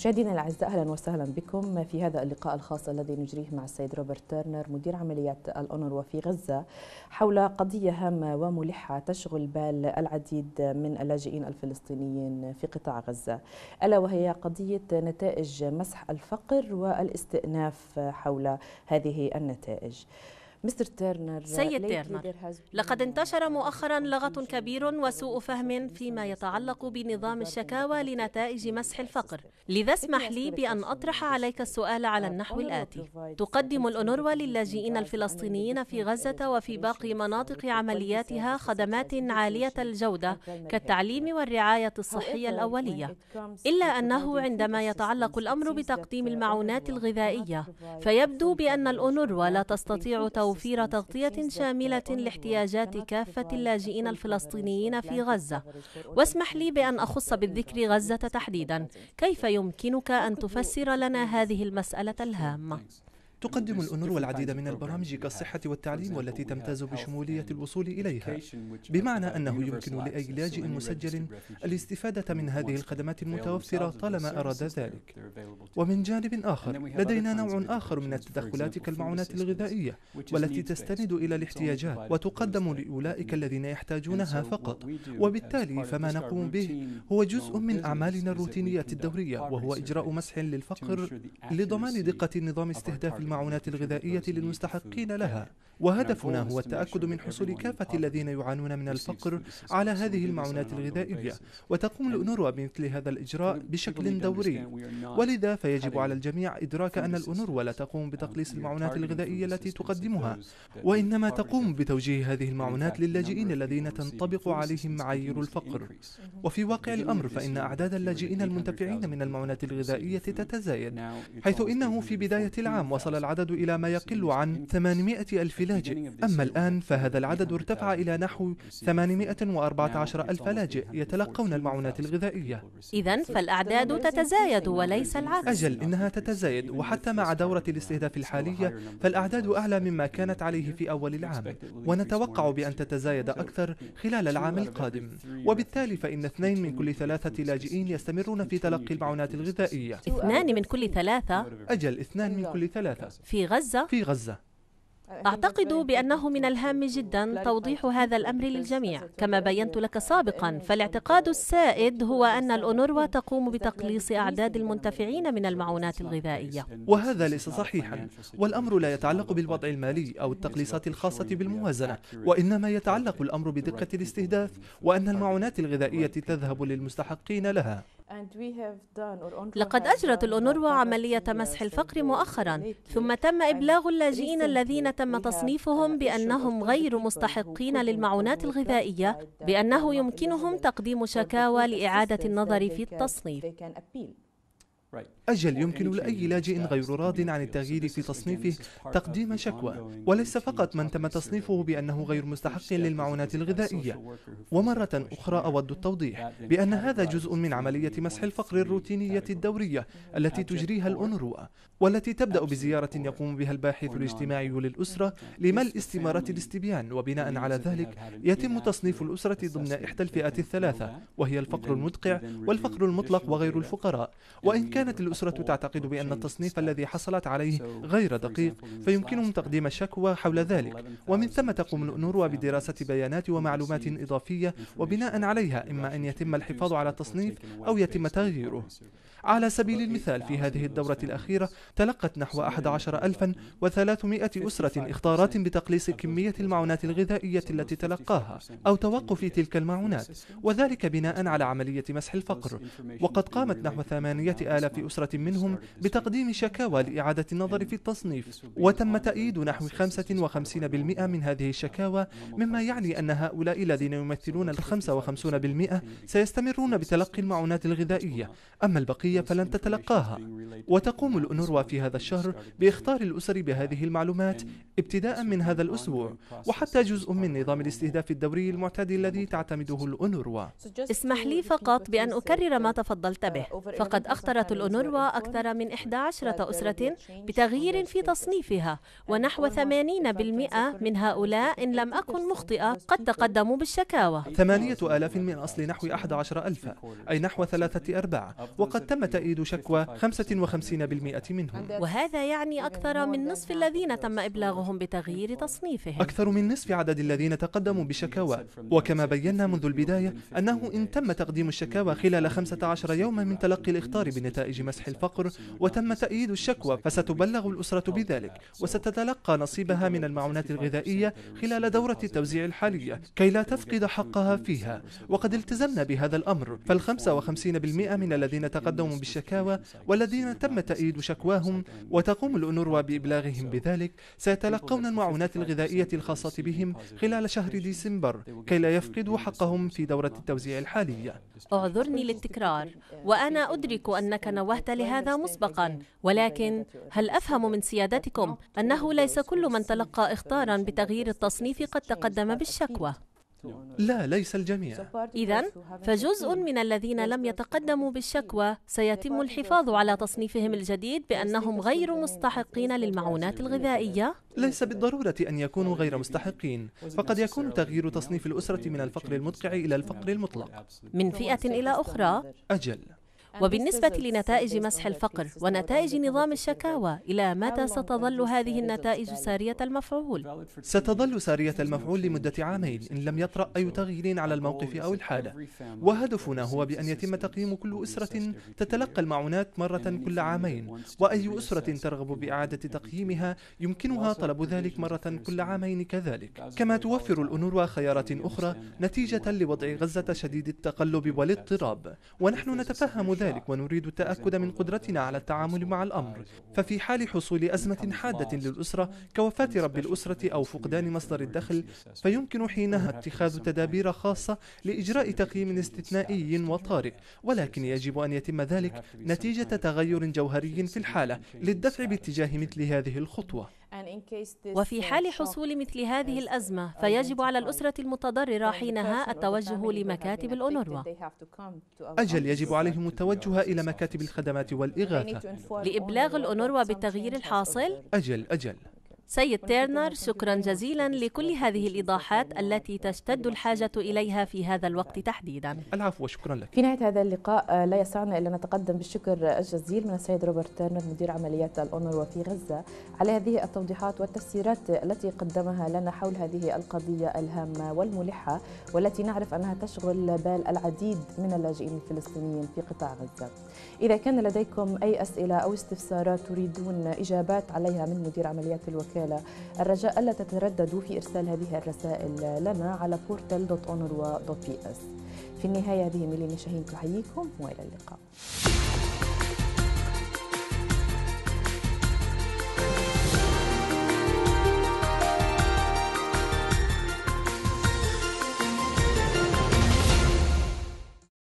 مشاهدينا الاعزاء اهلا وسهلا بكم في هذا اللقاء الخاص الذي نجريه مع السيد روبرت تيرنر مدير عمليات الاونروا في غزه حول قضيه هامه وملحه تشغل بال العديد من اللاجئين الفلسطينيين في قطاع غزه الا وهي قضيه نتائج مسح الفقر والاستئناف حول هذه النتائج. مستر تيرنر سيد تيرنر لقد انتشر مؤخرا لغط كبير وسوء فهم فيما يتعلق بنظام الشكاوى لنتائج مسح الفقر لذا اسمح لي بأن أطرح عليك السؤال على النحو الآتي تقدم الأنوروا للاجئين الفلسطينيين في غزة وفي باقي مناطق عملياتها خدمات عالية الجودة كالتعليم والرعاية الصحية الأولية إلا أنه عندما يتعلق الأمر بتقديم المعونات الغذائية فيبدو بأن الأنوروا لا تستطيع توفير توفير تغطية شاملة لاحتياجات كافة اللاجئين الفلسطينيين في غزة واسمح لي بأن أخص بالذكر غزة تحديدا كيف يمكنك أن تفسر لنا هذه المسألة الهامة؟ تقدم الأنور العديد من البرامج كالصحة والتعليم والتي تمتاز بشمولية الوصول إليها بمعنى أنه يمكن لأي لاجئ مسجل الاستفادة من هذه الخدمات المتوفرة طالما أراد ذلك ومن جانب آخر لدينا نوع آخر من التدخلات كالمعونات الغذائية والتي تستند إلى الاحتياجات وتقدم لأولئك الذين يحتاجونها فقط وبالتالي فما نقوم به هو جزء من أعمالنا الروتينية الدورية وهو إجراء مسح للفقر لضمان دقة نظام استهداف المعونات الغذائية للمستحقين لها وهدفنا هو التأكد من حصول كافة الذين يعانون من الفقر على هذه المعونات الغذائية وتقوم الأنوروا بمثل هذا الإجراء بشكل دوري ولذا فيجب على الجميع إدراك أن الأنوروا لا تقوم بتقليص المعونات الغذائية التي تقدمها وإنما تقوم بتوجيه هذه المعونات للاجئين الذين تنطبق عليهم معايير الفقر وفي واقع الأمر فإن أعداد اللاجئين المنتفعين من المعونات الغذائية تتزايد حيث إنه في بداية العام وصل العدد إلى ما يقل عن 800 ألف لاجئ أما الآن فهذا العدد ارتفع إلى نحو 814 ألف لاجئ يتلقون المعونات الغذائية إذا فالأعداد تتزايد وليس العكس أجل إنها تتزايد وحتى مع دورة الاستهداف الحالية فالأعداد أعلى مما كانت عليه في أول العام ونتوقع بأن تتزايد أكثر خلال العام القادم وبالتالي فإن اثنين من كل ثلاثة لاجئين يستمرون في تلقي المعونات الغذائية اثنان من كل ثلاثة أجل اثنان من كل ثلاثة في غزة في غزة أعتقد بأنه من الهام جدا توضيح هذا الأمر للجميع كما بينت لك سابقا فالاعتقاد السائد هو أن الأونروا تقوم بتقليص أعداد المنتفعين من المعونات الغذائية وهذا ليس صحيحا والأمر لا يتعلق بالوضع المالي أو التقليصات الخاصة بالموازنة وإنما يتعلق الأمر بدقة الاستهداف وأن المعونات الغذائية تذهب للمستحقين لها لقد أجرت uh, الأونروا عملية مسح الفقر مؤخرا ثم تم إبلاغ اللاجئين الذين تم تصنيفهم بأنهم غير مستحقين للمعونات الغذائية بأنه يمكنهم تقديم شكاوى لإعادة النظر في التصنيف أجل يمكن لأي لاجئ غير راض عن التغيير في تصنيفه تقديم شكوى وليس فقط من تم تصنيفه بأنه غير مستحق للمعونات الغذائية ومرة أخرى أود التوضيح بأن هذا جزء من عملية مسح الفقر الروتينية الدورية التي تجريها الأونروا والتي تبدأ بزيارة يقوم بها الباحث الاجتماعي للأسرة لملء استمارات الاستبيان وبناء على ذلك يتم تصنيف الأسرة ضمن إحدى الفئات الثلاثة وهي الفقر المدقع والفقر المطلق وغير الفقراء وإن كان كانت الأسرة تعتقد بأن التصنيف الذي حصلت عليه غير دقيق فيمكنهم تقديم شكوى حول ذلك ومن ثم تقوم الأنوروا بدراسة بيانات ومعلومات إضافية وبناء عليها إما أن يتم الحفاظ على التصنيف أو يتم تغييره على سبيل المثال في هذه الدورة الأخيرة تلقت نحو 11300 أسرة إخطارات بتقليص كمية المعونات الغذائية التي تلقاها أو توقف تلك المعونات وذلك بناء على عملية مسح الفقر وقد قامت نحو 8000 آلاف أسرة منهم بتقديم شكاوى لإعادة النظر في التصنيف وتم تأييد نحو 55% من هذه الشكاوى مما يعني أن هؤلاء الذين يمثلون ال 55% سيستمرون بتلقي المعونات الغذائية أما البقية فلن تتلقاها وتقوم الأنروا في هذا الشهر بإخطار الأسر بهذه المعلومات ابتداء من هذا الأسبوع وحتى جزء من نظام الاستهداف الدوري المعتاد الذي تعتمده الأنروا اسمح لي فقط بأن أكرر ما تفضلت به فقد أخطرت الأونروا أكثر من 11 أسرة بتغيير في تصنيفها ونحو 80% من هؤلاء إن لم أكن مخطئة قد تقدموا بالشكاوى 8000 من أصل نحو 11000 أي نحو ثلاثة أرباع وقد تم تأييد شكوى 55% منهم وهذا يعني أكثر من نصف الذين تم إبلاغهم بتغيير تصنيفهم أكثر من نصف عدد الذين تقدموا بشكاوى وكما بينا منذ البداية أنه إن تم تقديم الشكاوى خلال 15 يوما من تلقي الإخطار بنتائج نتائج مسح الفقر وتم تأييد الشكوى فستبلغ الأسرة بذلك وستتلقى نصيبها من المعونات الغذائية خلال دورة التوزيع الحالية كي لا تفقد حقها فيها وقد التزمنا بهذا الأمر فال فال55% من الذين تقدموا بالشكاوى والذين تم تأييد شكواهم وتقوم الأنوروا بإبلاغهم بذلك سيتلقون المعونات الغذائية الخاصة بهم خلال شهر ديسمبر كي لا يفقدوا حقهم في دورة التوزيع الحالية اعذرني للتكرار وأنا أدرك أنك نوهت لهذا مسبقا ولكن هل أفهم من سيادتكم أنه ليس كل من تلقى إخطارا بتغيير التصنيف قد تقدم بالشكوى لا ليس الجميع إذا فجزء من الذين لم يتقدموا بالشكوى سيتم الحفاظ على تصنيفهم الجديد بأنهم غير مستحقين للمعونات الغذائية؟ ليس بالضرورة أن يكونوا غير مستحقين فقد يكون تغيير تصنيف الأسرة من الفقر المدقع إلى الفقر المطلق من فئة إلى أخرى؟ أجل وبالنسبة لنتائج مسح الفقر ونتائج نظام الشكاوى إلى متى ستظل هذه النتائج سارية المفعول؟ ستظل سارية المفعول لمدة عامين إن لم يطرأ أي تغيير على الموقف أو الحالة وهدفنا هو بأن يتم تقييم كل أسرة تتلقى المعونات مرة كل عامين وأي أسرة ترغب بإعادة تقييمها يمكنها طلب ذلك مرة كل عامين كذلك كما توفر الأنوروا خيارات أخرى نتيجة لوضع غزة شديد التقلب والاضطراب ونحن نتفهم ذلك ونريد التأكد من قدرتنا على التعامل مع الأمر ففي حال حصول أزمة حادة للأسرة كوفاة رب الأسرة أو فقدان مصدر الدخل فيمكن حينها اتخاذ تدابير خاصة لإجراء تقييم استثنائي وطارئ ولكن يجب أن يتم ذلك نتيجة تغير جوهري في الحالة للدفع باتجاه مثل هذه الخطوة وفي uh, حال حصول مثل هذه الأزمة فيجب على الأسرة المتضررة حينها التوجه لمكاتب الأونروا أجل يجب عليهم التوجه إلى مكاتب الخدمات والإغاثة لإبلاغ الأونروا بالتغيير الحاصل؟ أجل أجل سيد تيرنر شكرا جزيلا لكل هذه الإيضاحات التي تشتد الحاجة إليها في هذا الوقت تحديدا العفو وشكرا لك في نهاية هذا اللقاء آه، لا يسعنا إلا نتقدم بالشكر الجزيل من السيد روبرت تيرنر مدير عمليات الأونروا في غزة على هذه التوضيحات والتفسيرات التي قدمها لنا حول هذه القضية الهامة والملحة والتي نعرف أنها تشغل بال العديد من اللاجئين الفلسطينيين في قطاع غزة إذا كان لديكم أي أسئلة أو استفسارات تريدون إجابات عليها من مدير عمليات الوكالة الرسالة الرجاء ألا تترددوا في إرسال هذه الرسائل لنا على بورتال دوت أونروا دوت في النهاية هذه ميليني شاهين تحييكم وإلى اللقاء